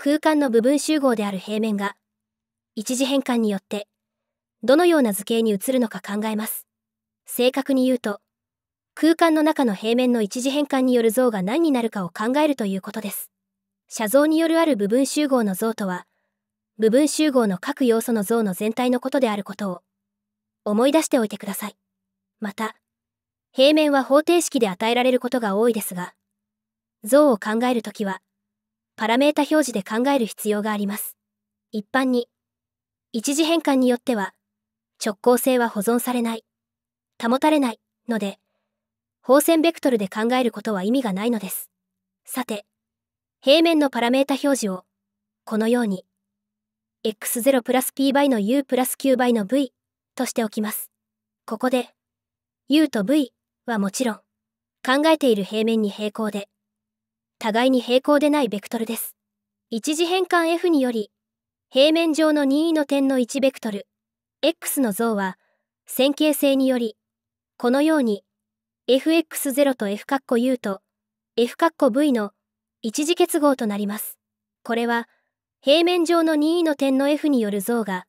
空間の部分集合である平面が、一次変換によって、どのような図形に移るのか考えます。正確に言うと、空間の中の平面の一次変換による像が何になるかを考えるということです。写像によるある部分集合の像とは、部分集合の各要素の像の全体のことであることを、思い出しておいてください。また、平面は方程式で与えられることが多いですが、像を考えるときは、パラメータ表示で考える必要があります。一般に、一次変換によっては、直行性は保存されない、保たれないので、方線ベクトルで考えることは意味がないのです。さて、平面のパラメータ表示を、このように、x0 プラス p 倍の u プラス q 倍の v としておきます。ここで、u と v はもちろん、考えている平面に平行で、互いに平行でないベクトルです。一次変換 F により、平面上の任意の点の1ベクトル、X の像は、線形性により、このように、fx0 と f'u と f'v の一次結合となります。これは、平面上の任意の点の F による像が、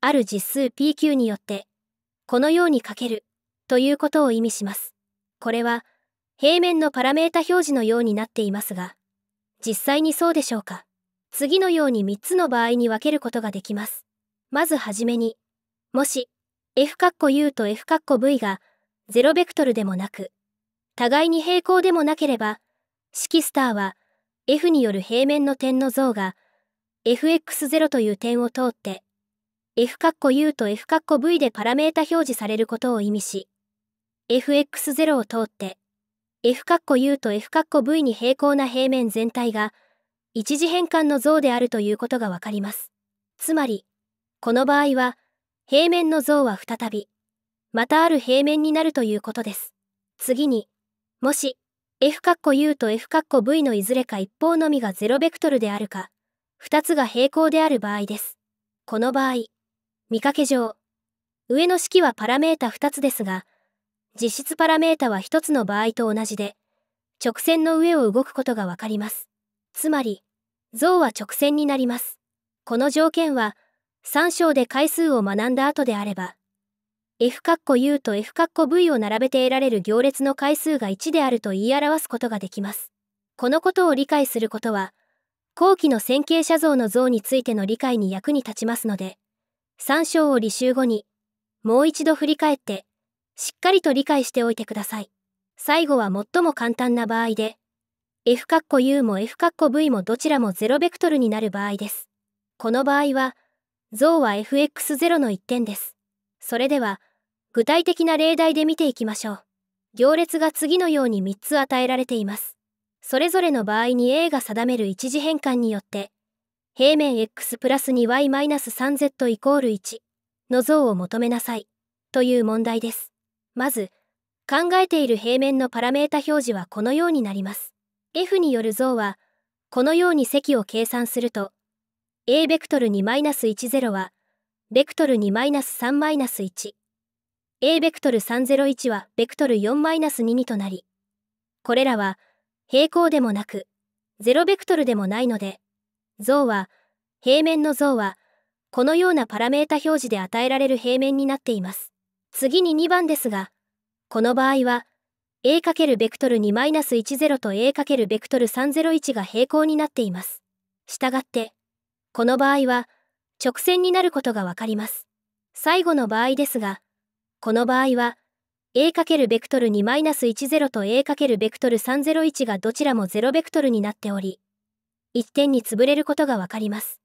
ある実数 PQ によって、このように書ける、ということを意味します。これは、平面のパラメータ表示のようになっていますが、実際にそうでしょうか。次のように3つの場合に分けることができます。まずはじめに、もし、f カッコ u と f カッコ v が0ベクトルでもなく、互いに平行でもなければ、式スターは f による平面の点の像が fx0 という点を通って、f カッコ u と f カッコ v でパラメータ表示されることを意味し、fx0 を通って、F u と F V に平行な平面全体が一次変換の像であるということがわかります。つまり、この場合は平面の像は再び、またある平面になるということです。次に、もし F u と F V のいずれか一方のみが0ベクトルであるか、2つが平行である場合です。この場合、見かけ上、上の式はパラメータ2つですが、実質パラメータは1つの場合と同じで、直線の上を動くことがわかります。つまり、像は直線になります。この条件は、3章で回数を学んだ後であれば、f カッコ u と f カッコ v を並べて得られる行列の回数が1であると言い表すことができます。このことを理解することは、後期の線形写像の像についての理解に役に立ちますので、3章を履修後に、もう一度振り返って、しっかりと理解しておいてください。最後は最も簡単な場合で、f カッ u も f v もどちらも0ベクトルになる場合です。この場合は、像は fx0 の1点です。それでは、具体的な例題で見ていきましょう。行列が次のように3つ与えられています。それぞれの場合に A が定める一次変換によって、平面 x プラス 2y-3z イコール1の像を求めなさいという問題です。まず、考えている平面のパラメータ表示はこのようになります。F による像は、このように積を計算すると、A ベクトル2-10は、ベクトル2-3-1、A ベクトル301はベクトル4-2にとなり、これらは平行でもなく、0ベクトルでもないので、像は、平面の像は、このようなパラメータ表示で与えられる平面になっています。次に2番ですが、この場合は、a× ベクトル2 10と a× ベクトル301が平行になっています。したがって、この場合は、直線になることがわかります。最後の場合ですが、この場合は、a× ベクトル2 10と a× ベクトル301がどちらも0ベクトルになっており、1点に潰れることがわかります。